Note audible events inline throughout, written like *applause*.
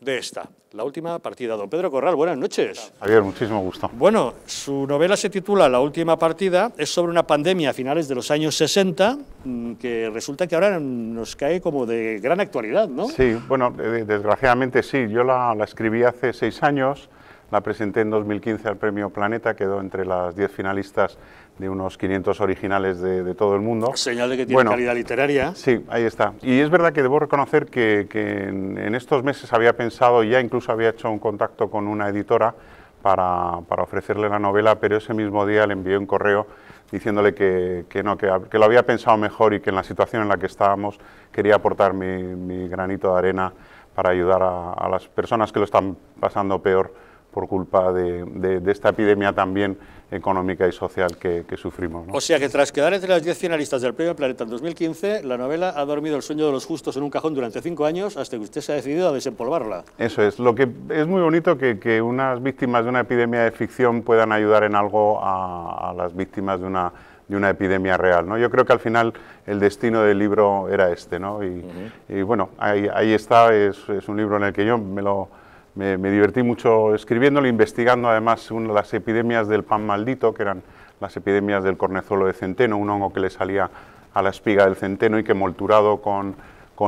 de esta, la última partida. Don Pedro Corral, buenas noches. Javier, muchísimo gusto. Bueno, su novela se titula La última partida, es sobre una pandemia a finales de los años 60, mm, que resulta que ahora nos cae como de gran actualidad, ¿no? Sí, bueno, desgraciadamente sí. Yo la, la escribí hace seis años, la presenté en 2015 al Premio Planeta, quedó entre las diez finalistas de unos 500 originales de, todo el mundo. Señal de que tiene calidad literaria. Sí, ahí está. Y es verdad que debo reconocer que, en, estos meses había pensado, ya incluso había hecho un contacto con una editora para, ofrecerle la novela, pero ese mismo día le envié un correo diciéndole que, no, que, lo había pensado mejor y que en la situación en la que estábamos quería aportar mi, granito de arena para ayudar a las personas que lo están pasando peor por culpa de, esta epidemia también económica y social que, sufrimos. O sea que tras quedar entre las 10 finalistas del Premio Planeta en 2015, la novela ha dormido el sueño de los justos en un cajón durante 5 años hasta que usted se ha decidido a desempolvarla. Eso es, lo que es muy bonito que, unas víctimas de una epidemia de ficción puedan ayudar en algo a, las víctimas de una de una epidemia real. ¿no? Yo creo que al final el destino del libro era este. ¿no? Y, bueno, ahí, está, es un libro en el que yo me lo, me, divertí mucho escribiéndolo, investigando además las epidemias del pan maldito, que eran las epidemias del cornezuelo de centeno, un hongo que le salía a la espiga del centeno y que molturado con,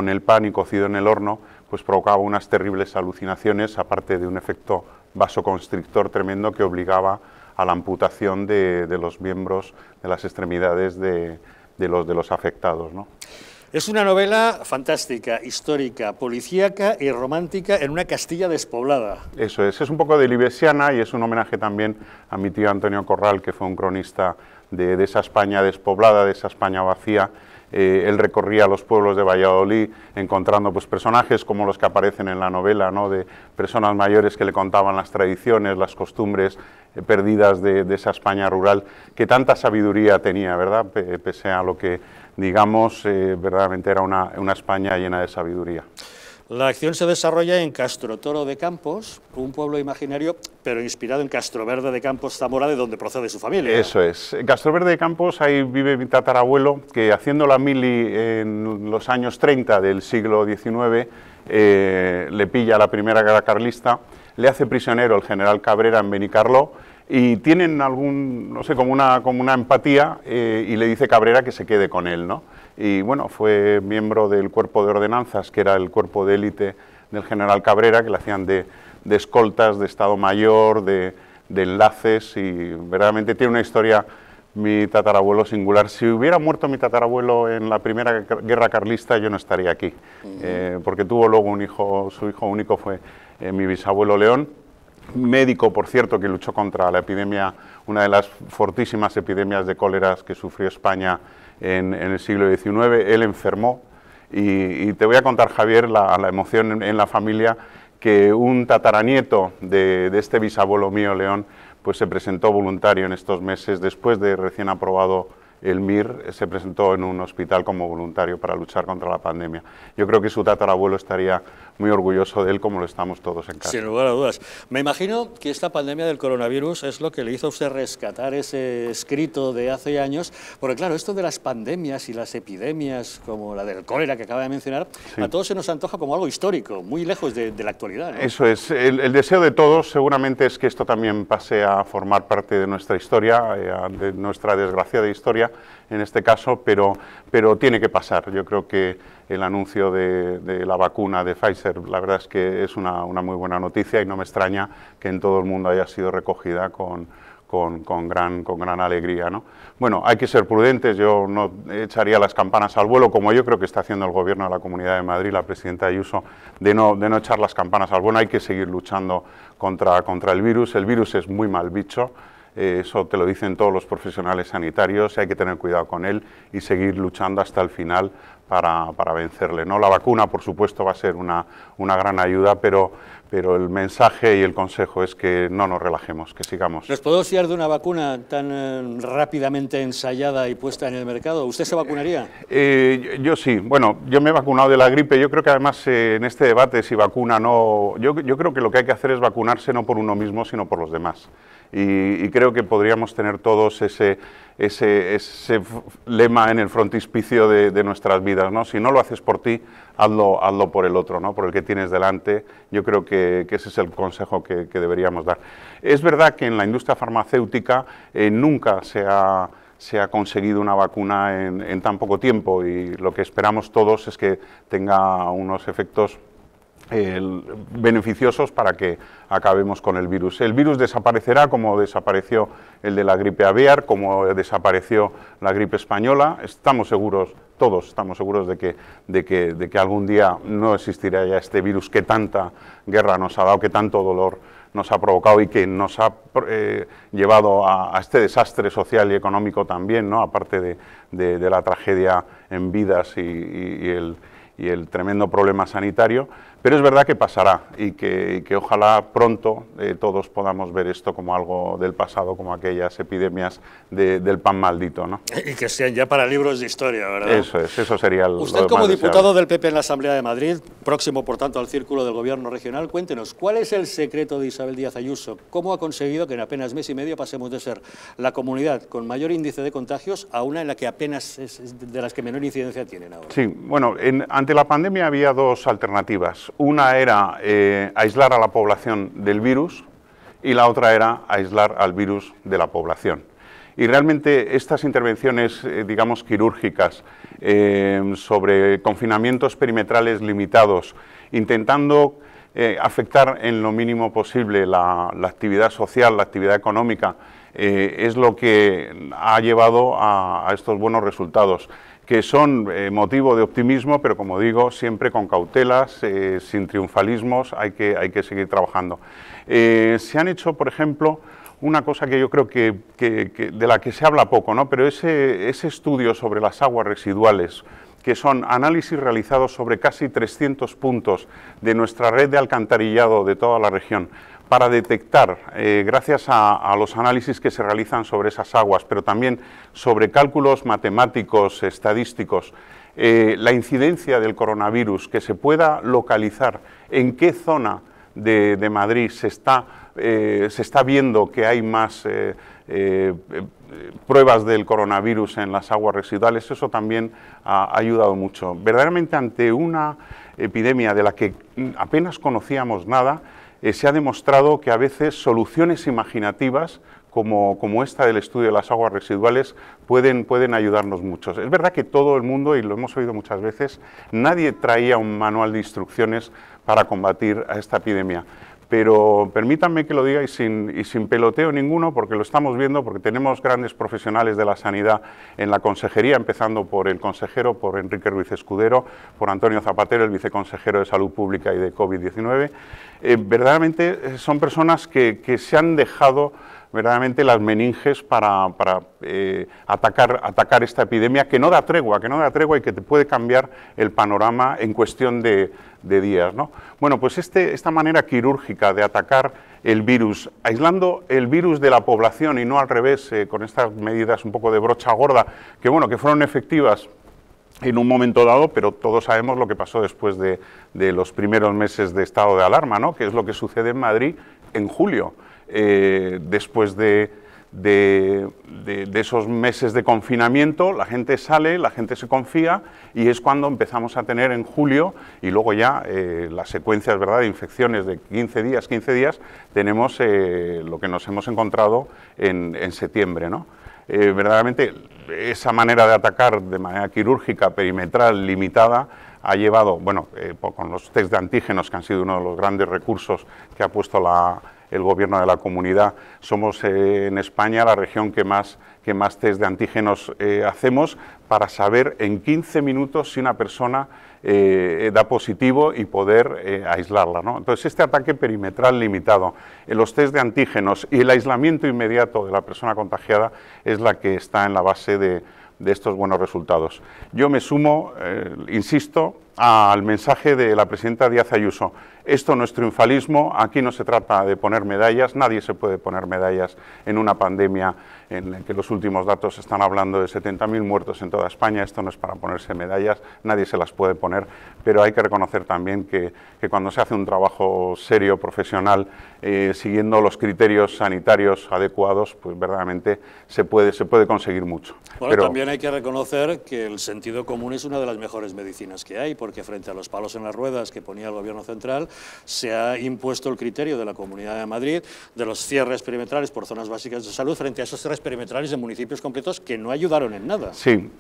el pan y cocido en el horno, pues provocaba unas terribles alucinaciones, aparte de un efecto vasoconstrictor tremendo que obligaba a la amputación de, los miembros, de las extremidades de, los, de los afectados. ¿no? Es una novela fantástica, histórica, policíaca y romántica en una Castilla despoblada. Eso es, es un poco de Libesiana y es un homenaje también a mi tío Antonio Corral, que fue un cronista de, esa España despoblada, de esa España vacía. Eh, él recorría los pueblos de Valladolid encontrando pues, personajes como los que aparecen en la novela, ¿no? de personas mayores que le contaban las tradiciones, las costumbres eh, perdidas de, esa España rural, que tanta sabiduría tenía, ¿verdad? pese a lo que digamos, eh, verdaderamente era una, España llena de sabiduría. La acción se desarrolla en Castro Toro de Campos, un pueblo imaginario, pero inspirado en Castro Verde de Campos Zamora, de donde procede su familia. Eso es. En Castroverde de Campos, ahí vive mi tatarabuelo, que haciendo la mili en los años 30 del siglo XIX, eh, le pilla la primera guerra carlista, le hace prisionero el general Cabrera en Benicarló, y tienen algún, no sé, como una, empatía eh, y le dice Cabrera que se quede con él, ¿no? Y bueno, fue miembro del cuerpo de ordenanzas, que era el cuerpo de élite del general Cabrera, que le hacían de, escoltas, de Estado Mayor, de, enlaces y verdaderamente tiene una historia mi tatarabuelo singular. Si hubiera muerto mi tatarabuelo en la primera guerra carlista, yo no estaría aquí, eh, porque tuvo luego un hijo, su hijo único fue eh, mi bisabuelo León, médico, por cierto, que luchó contra la epidemia, una de las fortísimas epidemias de cóleras que sufrió España en, el siglo XIX. Él enfermó y, te voy a contar, Javier, la, emoción en, la familia que un tataranieto de, de este bisabuelo mío, León, pues se presentó voluntario en estos meses después de recién aprobado el MIR se presentó en un hospital como voluntario para luchar contra la pandemia. Yo creo que su tatarabuelo estaría muy orgulloso de él como lo estamos todos en casa. Sin lugar a dudas. Me imagino que esta pandemia del coronavirus es lo que le hizo a usted rescatar ese escrito de hace años, porque claro, esto de las pandemias y las epidemias, como la del cólera que acaba de mencionar, a todos se nos antoja como algo histórico, muy lejos de, la actualidad. Eso es, el, el, deseo de todos seguramente es que esto también pase a formar parte de nuestra historia, eh, de nuestra desgraciada historia, en este caso, pero, pero tiene que pasar. Yo creo que el anuncio de, la vacuna de Pfizer, la verdad es que es una, muy buena noticia y no me extraña que en todo el mundo haya sido recogida con... gran, con gran alegría. Bueno, hay que ser prudentes, yo no echaría las campanas al vuelo, como yo creo que está haciendo el Gobierno de la Comunidad de Madrid, la presidenta Ayuso, de no, de no echar las campanas al vuelo, hay que seguir luchando contra, contra el virus, el virus es muy mal bicho, eh, eso te lo dicen todos los profesionales sanitarios, hay que tener cuidado con él y seguir luchando hasta el final para, para vencerle. ¿no? La vacuna, por supuesto, va a ser una, una gran ayuda, pero, pero el mensaje y el consejo es que no nos relajemos, que sigamos. ¿Nos podemos fiar de una vacuna tan eh, rápidamente ensayada y puesta en el mercado? ¿Usted se vacunaría? Eh, yo, sí, bueno, yo me he vacunado de la gripe, yo creo que además en este debate si vacuna no, yo, yo creo que lo que hay que hacer es vacunarse no por uno mismo, sino por los demás y, creo que podríamos tener todos ese, ese, lema en el frontispicio de, nuestras vidas. Si no lo haces por ti, hazlo, hazlo por el otro, ¿no? por el que tienes delante. Yo creo que, ese es el consejo que, deberíamos dar. Es verdad que en la industria farmacéutica eh, nunca se ha se ha conseguido una vacuna en, en, tan poco tiempo y lo que esperamos todos es que tenga unos efectos beneficiosos para que acabemos con el virus. El virus desaparecerá como desapareció el de la gripe aviar, como desapareció la gripe española. Estamos seguros, todos estamos seguros de que, de algún día no existirá ya este virus que tanta guerra nos ha dado, que tanto dolor nos ha provocado y que nos ha eh, llevado a, este desastre social y económico también, ¿no? aparte de, la tragedia en vidas el y el tremendo problema sanitario, pero es verdad que pasará y que, ojalá pronto eh, todos podamos ver esto como algo del pasado, como aquellas epidemias del pan maldito. ¿no? Y que sean ya para libros de historia, ¿verdad? Eso es, eso sería el. Usted, como diputado del PP en la Asamblea de Madrid, próximo por tanto al círculo del gobierno regional, cuéntenos, ¿cuál es el secreto de Isabel Díaz Ayuso? ¿Cómo ha conseguido que en apenas mes y medio pasemos de ser la comunidad con mayor índice de contagios a una en la que apenas es de las que menor incidencia tienen ahora? Sí, bueno, ante la pandemia había dos alternativas una era eh, aislar a la población del virus y la otra era aislar al virus de la población. Y realmente estas intervenciones, eh, digamos, quirúrgicas, eh, sobre confinamientos perimetrales limitados, intentando afectar en lo mínimo posible la, actividad social, la actividad económica, es lo que ha llevado a, estos buenos resultados que son eh, motivo de optimismo, pero como digo, siempre con cautelas, eh, sin triunfalismos, hay que, hay que seguir trabajando. Eh, se han hecho, por ejemplo, una cosa que yo creo que, de la que se habla poco, ¿no? pero ese estudio sobre las aguas residuales, que son análisis realizados sobre casi 300 puntos de nuestra red de alcantarillado de toda la región, para detectar, eh, gracias a, los análisis que se realizan sobre esas aguas, pero también sobre cálculos matemáticos, estadísticos, eh, la incidencia del coronavirus, que se pueda localizar en qué zona de, Madrid eh, se está, viendo que hay más pruebas del coronavirus en las aguas residuales, eso también ha ayudado mucho. Verdaderamente ante una epidemia de la que apenas conocíamos nada, eh, se ha demostrado que a veces soluciones imaginativas como, esta del estudio de las aguas residuales pueden, pueden ayudarnos mucho. Es verdad que todo el mundo, y lo hemos oído muchas veces, nadie traía un manual de instrucciones para combatir a esta epidemia pero permítanme que lo diga y sin, peloteo ninguno, porque lo estamos viendo, porque tenemos grandes profesionales de la sanidad en la consejería, empezando por el consejero, por Enrique Ruiz Escudero, por Antonio Zapatero, el viceconsejero de Salud Pública y de COVID-19. Eh, verdaderamente eh, son personas que se han dejado verdaderamente las meninges para, eh, atacar, esta epidemia que no da tregua, que no da tregua y que te puede cambiar el panorama en cuestión de, días. ¿no? Bueno, pues este, esta manera quirúrgica de atacar el virus, aislando el virus de la población y no al revés, eh, con estas medidas un poco de brocha gorda, que bueno, que fueron efectivas en un momento dado, pero todos sabemos lo que pasó después de, los primeros meses de estado de alarma, ¿no? que es lo que sucede en Madrid en julio. Eh, después de, esos meses de confinamiento, la gente sale, la gente se confía y es cuando empezamos a tener en julio y luego ya eh, las secuencias ¿verdad? de infecciones de 15 días, 15 días, tenemos eh, lo que nos hemos encontrado en, septiembre. verdaderamente esa manera de atacar de manera quirúrgica, perimetral, limitada, ha llevado, bueno, con los test de antígenos que han sido uno de los grandes recursos que ha puesto la el gobierno de la comunidad. Somos eh, en España la región que más, que más test de antígenos eh, hacemos para saber en 15 minutos si una persona eh, da positivo y poder aislarla. Entonces, este ataque perimetral limitado, los test de antígenos y el aislamiento inmediato de la persona contagiada es la que está en la base de estos buenos resultados. Yo me sumo, insisto, al mensaje de la presidenta Díaz Ayuso. Esto no es triunfalismo, aquí no se trata de poner medallas, nadie se puede poner medallas en una pandemia en la que los últimos datos están hablando de 70.000 muertos en toda España, esto no es para ponerse medallas, nadie se las puede poner, pero hay que reconocer también que, cuando se hace un trabajo serio, profesional, eh, siguiendo los criterios sanitarios adecuados, pues verdaderamente se puede, se puede conseguir mucho. pero... también hay que reconocer que el sentido común es una de las mejores medicinas que hay, porque frente a los palos en las ruedas que ponía el gobierno central, se ha impuesto el criterio de la Comunidad de Madrid de los cierres perimetrales por zonas básicas de salud frente a esos cierres perimetrales de municipios completos que no ayudaron en nada. Sí,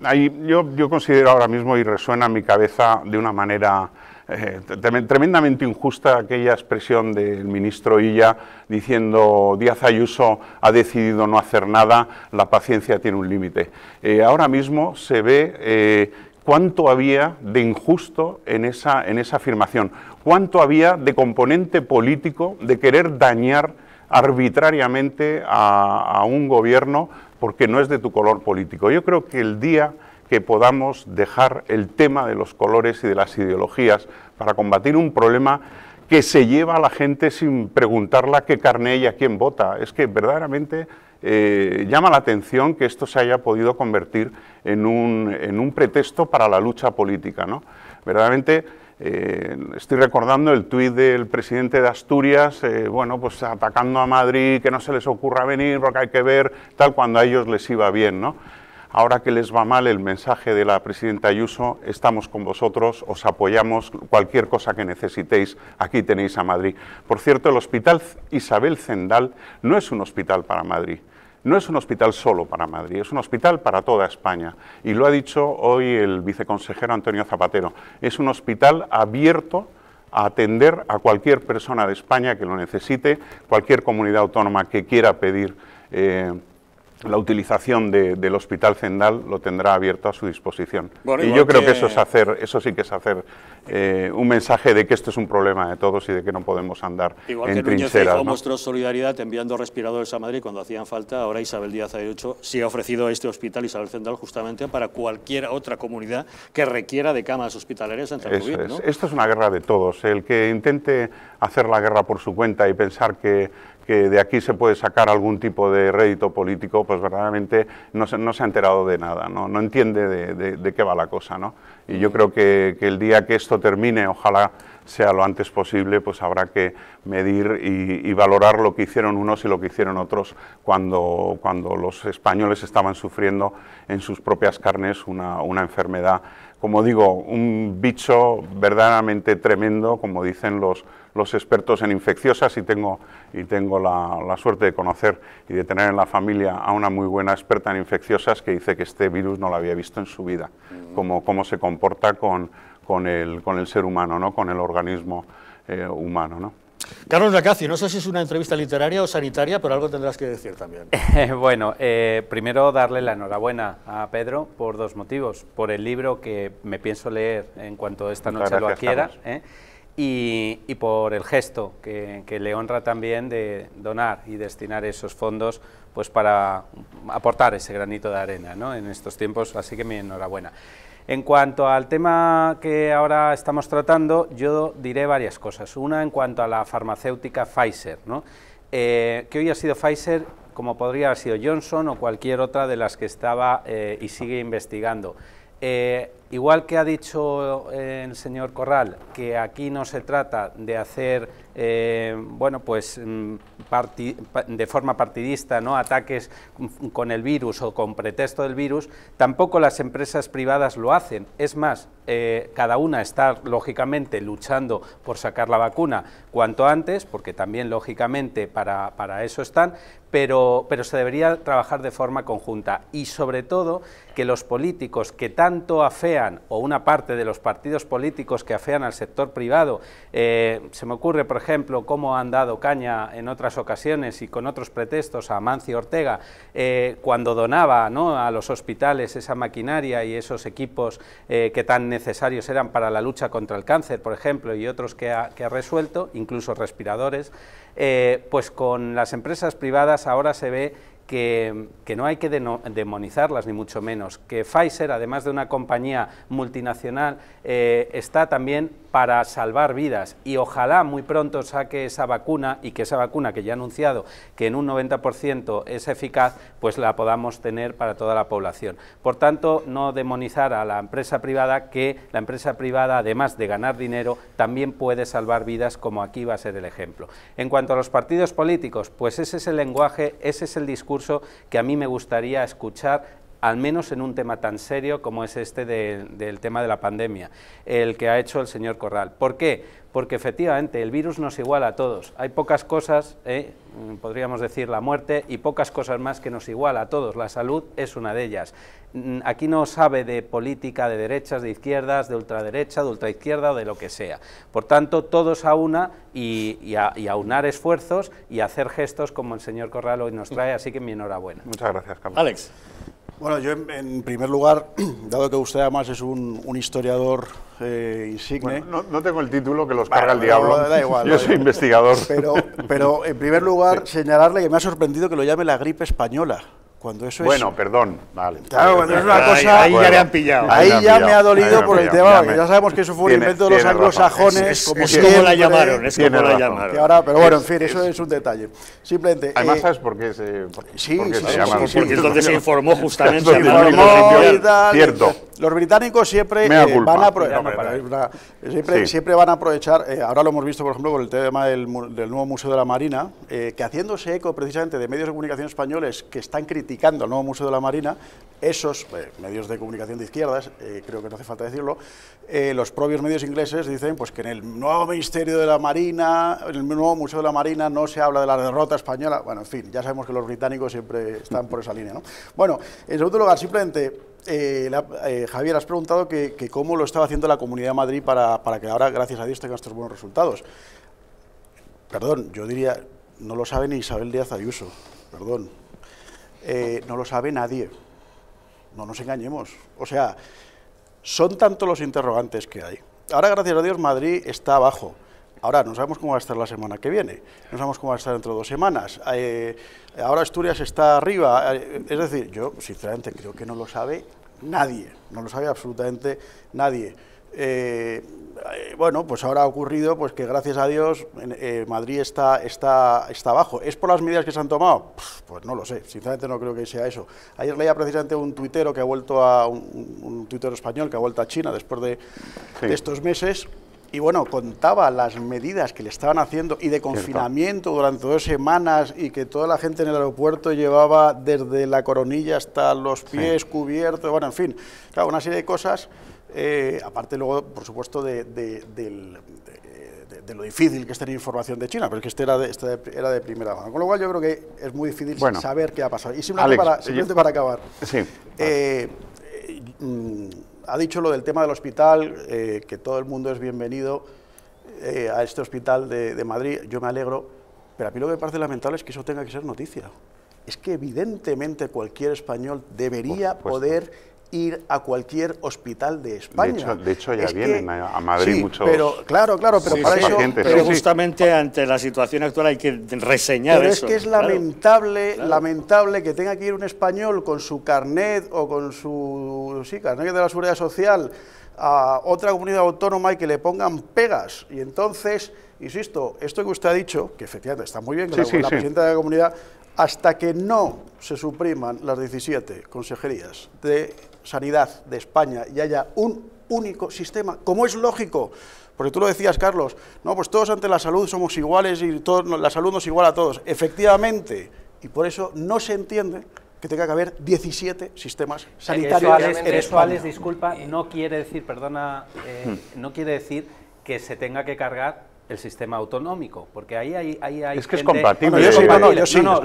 yo, considero ahora mismo y resuena en mi cabeza de una manera... Eh, tremendamente injusta aquella expresión del ministro Illa diciendo Díaz Ayuso ha decidido no hacer nada, la paciencia tiene un límite. Eh, ahora mismo se ve eh, cuánto había de injusto en esa afirmación cuánto había de componente político de querer dañar arbitrariamente a, un gobierno porque no es de tu color político. Yo creo que el día que podamos dejar el tema de los colores y de las ideologías para combatir un problema que se lleva a la gente sin preguntarla qué carne y a quién vota. Es que verdaderamente eh, llama la atención que esto se haya podido convertir en un, en un pretexto para la lucha política. ¿no? Verdaderamente eh, estoy recordando el tuit del presidente de Asturias, eh, bueno, pues atacando a Madrid, que no se les ocurra venir porque hay que ver tal cuando a ellos les iba bien, ¿no? Ahora que les va mal el mensaje de la presidenta Ayuso, estamos con vosotros, os apoyamos, cualquier cosa que necesitéis, aquí tenéis a Madrid. Por cierto, el hospital Isabel Zendal no es un hospital para Madrid, no es un hospital solo para Madrid, es un hospital para toda España. Y lo ha dicho hoy el viceconsejero Antonio Zapatero, es un hospital abierto a atender a cualquier persona de España que lo necesite, cualquier comunidad autónoma que quiera pedir eh, la utilización del Hospital Zendal lo tendrá abierto a su disposición. y yo creo que... eso es hacer, eso sí que es hacer eh, un mensaje de que esto es un problema de todos y de que no podemos andar igual en trincheras. Igual mostró solidaridad enviando respiradores a Madrid cuando hacían falta, ahora Isabel Díaz dicho sí ha ofrecido este hospital Isabel Zendal justamente para cualquier otra comunidad que requiera de camas hospitalarias en el Esto es una guerra de todos. El que intente hacer la guerra por su cuenta y pensar que que de aquí se puede sacar algún tipo de rédito político, pues verdaderamente no se, ha enterado de nada, no, entiende de, qué va la cosa. ¿no? Y yo creo que, el día que esto termine, ojalá sea lo antes posible, pues habrá que medir y, valorar lo que hicieron unos y lo que hicieron otros cuando, cuando los españoles estaban sufriendo en sus propias carnes una, una enfermedad como digo, un bicho verdaderamente tremendo, como dicen los, los expertos en infecciosas, y tengo, y tengo la, suerte de conocer y de tener en la familia a una muy buena experta en infecciosas que dice que este virus no lo había visto en su vida, mm. como cómo, se comporta con, con, el, ser humano, ¿no? con el organismo eh, humano. ¿no? Carlos Lacazio, no sé si es una entrevista literaria o sanitaria, pero algo tendrás que decir también. *laughs* bueno, eh, primero darle la enhorabuena a Pedro por dos motivos. Por el libro que me pienso leer en cuanto esta noche lo adquiera. ¿eh? y, por el gesto que, le honra también de donar y destinar esos fondos pues para aportar ese granito de arena en estos tiempos, así que mi enhorabuena. En cuanto al tema que ahora estamos tratando, yo diré varias cosas. Una en cuanto a la farmacéutica Pfizer, eh, que hoy ha sido Pfizer como podría haber sido Johnson o cualquier otra de las que estaba eh, y sigue investigando. Eh, Igual que ha dicho eh, el señor Corral, que aquí no se trata de hacer, eh, bueno, pues mm, de forma partidista, no ataques con el virus o con pretexto del virus, tampoco las empresas privadas lo hacen. Es más, eh, cada una está lógicamente luchando por sacar la vacuna cuanto antes, porque también lógicamente para, para eso están, pero, pero se debería trabajar de forma conjunta y sobre todo que los políticos que tanto afean o una parte de los partidos políticos que afean al sector privado. Eh, se me ocurre, por ejemplo, cómo han dado caña en otras ocasiones y con otros pretextos a Mancio Ortega eh, cuando donaba ¿no? a los hospitales esa maquinaria y esos equipos eh, que tan necesarios eran para la lucha contra el cáncer, por ejemplo, y otros que ha resuelto, incluso respiradores, pues con las empresas privadas ahora se ve que, no hay que demonizarlas, ni mucho menos, que Pfizer, además de una compañía multinacional, eh, está también para salvar vidas y ojalá muy pronto saque esa vacuna y que esa vacuna que ya ha anunciado que en un 90% es eficaz, pues la podamos tener para toda la población. Por tanto, no demonizar a la empresa privada, que la empresa privada, además de ganar dinero, también puede salvar vidas, como aquí va a ser el ejemplo. En cuanto a los partidos políticos, pues ese es el lenguaje, ese es el discurso que a mí me gustaría escuchar al menos en un tema tan serio como es este del tema de la pandemia, el que ha hecho el señor Corral. ¿Por qué? Porque efectivamente el virus nos iguala a todos. Hay pocas cosas, eh, podríamos decir la muerte, y pocas cosas más que nos iguala a todos. La salud es una de ellas. Mm, aquí no sabe de política de derechas, de izquierdas, de ultraderecha, de ultraizquierda o de lo que sea. Por tanto, todos a una y, aunar esfuerzos y hacer gestos como el señor Corral hoy nos trae, así que mi enhorabuena. Muchas gracias, Carlos. Alex. Bueno, yo en, primer lugar, *clears throat* dado que usted además es un, historiador eh, insigne... no, tengo el título que los carga el diablo, *laughs* yo soy investigador. Pero, pero en primer lugar, señalarle que me ha sorprendido que lo llame la gripe española bueno, perdón, vale. Ahí, ya le han pillado. Ahí, ya me ha dolido por el tema, ya sabemos que eso fue un invento de los anglosajones. Es, como, la llamaron, es la llamaron. pero bueno, en fin, eso es un detalle. Simplemente... Además, ¿sabes se, sí, porque es donde se informó *laughs* justamente. cierto. Los británicos siempre van a aprovechar, eh, ahora lo hemos visto por ejemplo con el tema del, nuevo Museo de la Marina, eh, que haciéndose eco precisamente de medios de comunicación españoles que están criticando al nuevo Museo de la Marina, esos eh, medios de comunicación de izquierdas, creo que no hace falta decirlo, los propios medios ingleses dicen pues que en el nuevo Ministerio de la Marina, en el nuevo Museo de la Marina no se habla de la derrota española, bueno, en fin, ya sabemos que los británicos siempre están por esa línea. ¿no? Bueno, en segundo lugar, simplemente eh, la, eh, Javier, has preguntado que, cómo lo estaba haciendo la Comunidad de Madrid para, que ahora, gracias a Dios, tenga estos buenos resultados. Perdón, yo diría, no lo sabe ni Isabel Díaz Ayuso, perdón. Eh, no lo sabe nadie. No nos engañemos. O sea, son tantos los interrogantes que hay. Ahora, gracias a Dios, Madrid está abajo. Ahora, no sabemos cómo va a estar la semana que viene, no sabemos cómo va a estar dentro de dos semanas. Eh, ahora Asturias está arriba. Eh, es decir, yo sinceramente creo que no lo sabe nadie, no lo sabe absolutamente nadie. Eh, bueno, pues ahora ha ocurrido pues que gracias a Dios Madrid está, está, está abajo. ¿Es por las medidas que se han tomado? Pues no lo sé, sinceramente no creo que sea eso. Ayer leía precisamente un tuitero que ha vuelto a un, tuitero español que ha vuelto a China después de estos meses y bueno, contaba las medidas que le estaban haciendo y de confinamiento durante dos semanas y que toda la gente en el aeropuerto llevaba desde la coronilla hasta los pies cubiertos, bueno, en fin, una serie de cosas, eh, aparte luego, por supuesto, de, lo difícil que es tener información de China, pero es que este era de, este era de primera mano. Con lo cual yo creo que es muy difícil saber qué ha pasado. Y simplemente, para, acabar. Sí. Eh, eh, mm, ha dicho lo del tema del hospital, eh, que todo el mundo es bienvenido eh, a este hospital de, de, Madrid, yo me alegro, pero a mí lo que me parece lamentable es que eso tenga que ser noticia. Es que evidentemente cualquier español debería poder ir a cualquier hospital de España. De hecho, ya vienen a Madrid muchos. Pero, claro, claro, pero para eso. Pero justamente ante la situación actual hay que reseñar pero Es que es lamentable, lamentable que tenga que ir un español con su carnet o con su sí, carnet de la seguridad social a otra comunidad autónoma y que le pongan pegas. Y entonces, insisto, esto que usted ha dicho, que efectivamente está muy bien, que la, la presidenta de la comunidad, hasta que no se supriman las 17 consejerías de sanidad de España y haya un único sistema, como es lógico, porque tú lo decías, Carlos, no, pues todos ante la salud somos iguales y todos la salud nos iguala a todos. Efectivamente, y por eso no se entiende que tenga que haber 17 sistemas sanitarios. disculpa, no quiere decir, perdona, eh, no quiere decir que se tenga que cargar el sistema autonómico, porque ahí hay... es que es compatible. yo, sí, no, yo sí, no,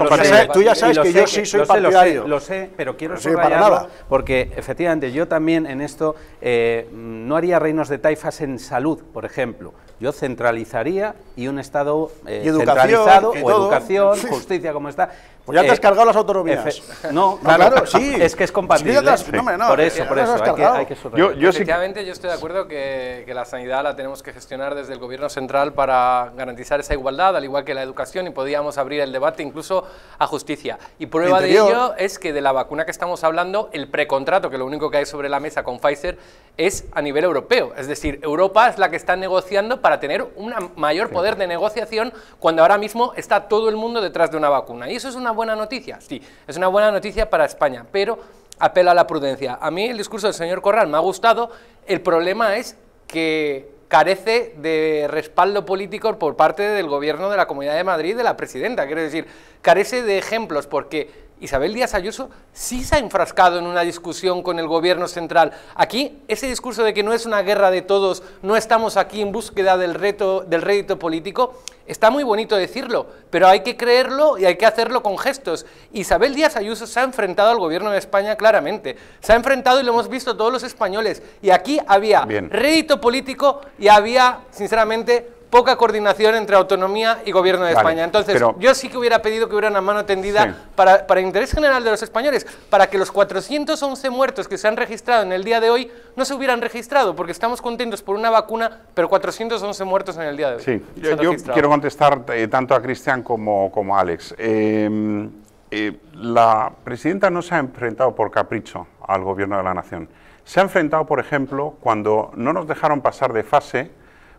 tú ya sabes que yo sí soy lo lo, sé, pero quiero subrayarlo porque efectivamente yo también en esto eh, no haría reinos de taifas en salud, por ejemplo. Yo centralizaría y un Estado eh, centralizado, o educación, justicia como está, pues ya te has eh, cargado las autonomías. No, claro, sí. *laughs* Es que es compatible. no, por eso, por eso. que, hay que yo, yo Efectivamente, yo estoy de acuerdo que, la sanidad la tenemos que gestionar desde el gobierno central para garantizar esa igualdad, al igual que la educación, y podíamos abrir el debate incluso a justicia. Y prueba de ello es que de la vacuna que estamos hablando, el precontrato, que lo único que hay sobre la mesa con Pfizer, es a nivel europeo. Es decir, Europa es la que está negociando para tener un mayor poder de negociación cuando ahora mismo está todo el mundo detrás de una vacuna. Y eso es una buena noticia? Sí, es una buena noticia para España, pero apela a la prudencia. A mí el discurso del señor Corral me ha gustado, el problema es que carece de respaldo político por parte del gobierno de la Comunidad de Madrid, de la presidenta, quiero decir, carece de ejemplos porque Isabel Díaz Ayuso sí se ha enfrascado en una discusión con el gobierno central. Aquí, ese discurso de que no es una guerra de todos, no estamos aquí en búsqueda del, reto, del rédito político, está muy bonito decirlo, pero hay que creerlo y hay que hacerlo con gestos. Isabel Díaz Ayuso se ha enfrentado al gobierno de España claramente. Se ha enfrentado y lo hemos visto todos los españoles. Y aquí había rédito político y había, sinceramente, poca coordinación entre autonomía y gobierno de España. Entonces, yo sí que hubiera pedido que hubiera una mano tendida para, el interés general de los españoles, para que los 411 muertos que se han registrado en el día de hoy no se hubieran registrado, porque estamos contentos por una vacuna, pero 411 muertos en el día de hoy. Sí, yo, quiero contestar eh, tanto a Cristian como, como a Alex. Eh, eh, la presidenta no se ha enfrentado por capricho al gobierno de la nación. Se ha enfrentado, por ejemplo, cuando no nos dejaron pasar de fase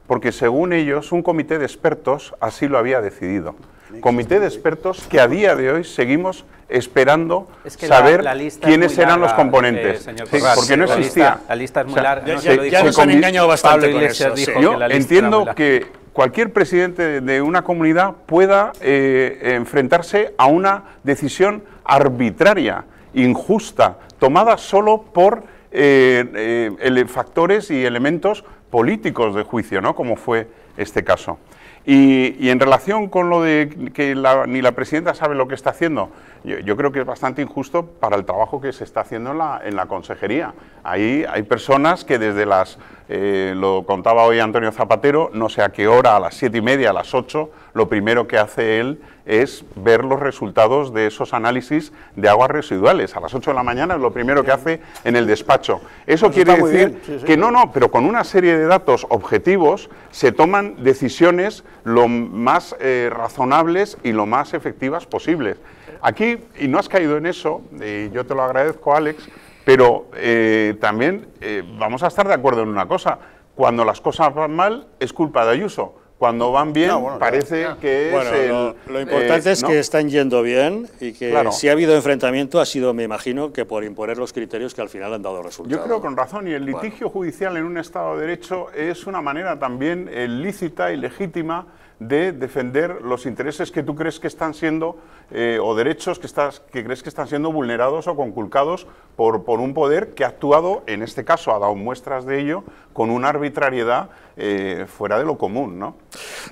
porque según ellos un comité de expertos así lo había decidido. Comité de expertos que a día de hoy seguimos esperando saber quiénes eran los componentes, eh, porque no existía. La lista, es muy larga. ya, bastante Yo entiendo que cualquier presidente de una comunidad pueda eh, enfrentarse a una decisión arbitraria, injusta, tomada solo por eh, factores y elementos políticos de juicio, ¿no? como fue este caso. Y, en relación con lo de que ni la presidenta sabe lo que está haciendo, yo, creo que es bastante injusto para el trabajo que se está haciendo en la, en la consejería. Ahí hay personas que desde las, eh, lo contaba hoy Antonio Zapatero, no sé a qué hora, a las siete y media, a las ocho, lo primero que hace él es ver los resultados de esos análisis de aguas residuales. A las 8 de la mañana es lo primero que hace en el despacho. Eso, pues quiere decir que no, no, pero con una serie de datos objetivos se toman decisiones lo más eh, razonables y lo más efectivas posibles. Aquí, y no has caído en eso, y yo te lo agradezco, Alex, pero eh, también eh, vamos a estar de acuerdo en una cosa. Cuando las cosas van mal, es culpa de Ayuso cuando van bien, parece ah. que es lo, importante eh, es que están yendo bien y que si ha habido enfrentamiento ha sido, me imagino, que por imponer los criterios que al final han dado resultado. Yo creo con razón, y el litigio judicial en un Estado de Derecho es una manera también eh, lícita y legítima de defender los intereses que tú crees que están siendo eh, o derechos que, estás, que crees que están siendo vulnerados o conculcados por, por un poder que ha actuado, en este caso ha dado muestras de ello, con una arbitrariedad eh, fuera de lo común. ¿no?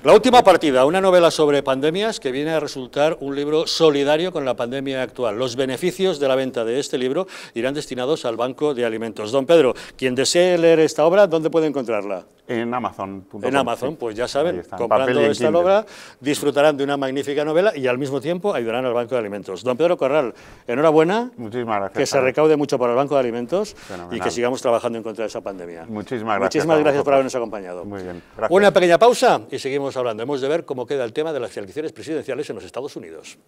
La última partida, una novela sobre pandemias que viene a resultar un libro solidario con la pandemia actual. Los beneficios de la venta de este libro irán destinados al Banco de Alimentos. Don Pedro, quien desee leer esta obra, ¿dónde puede encontrarla? En Amazon. En Amazon, pues ya saben, comprando esta obra, disfrutarán de una magnífica novela y al mismo tiempo hay al Banco de Alimentos. Don Pedro Corral, enhorabuena. Que se recaude mucho para el Banco de Alimentos y que sigamos trabajando en contra de esa pandemia. Muchísimas gracias. Muchísimas gracias por habernos acompañado. Muy bien. Una pequeña pausa y seguimos hablando. Hemos de ver cómo queda el tema de las elecciones presidenciales en los Estados Unidos.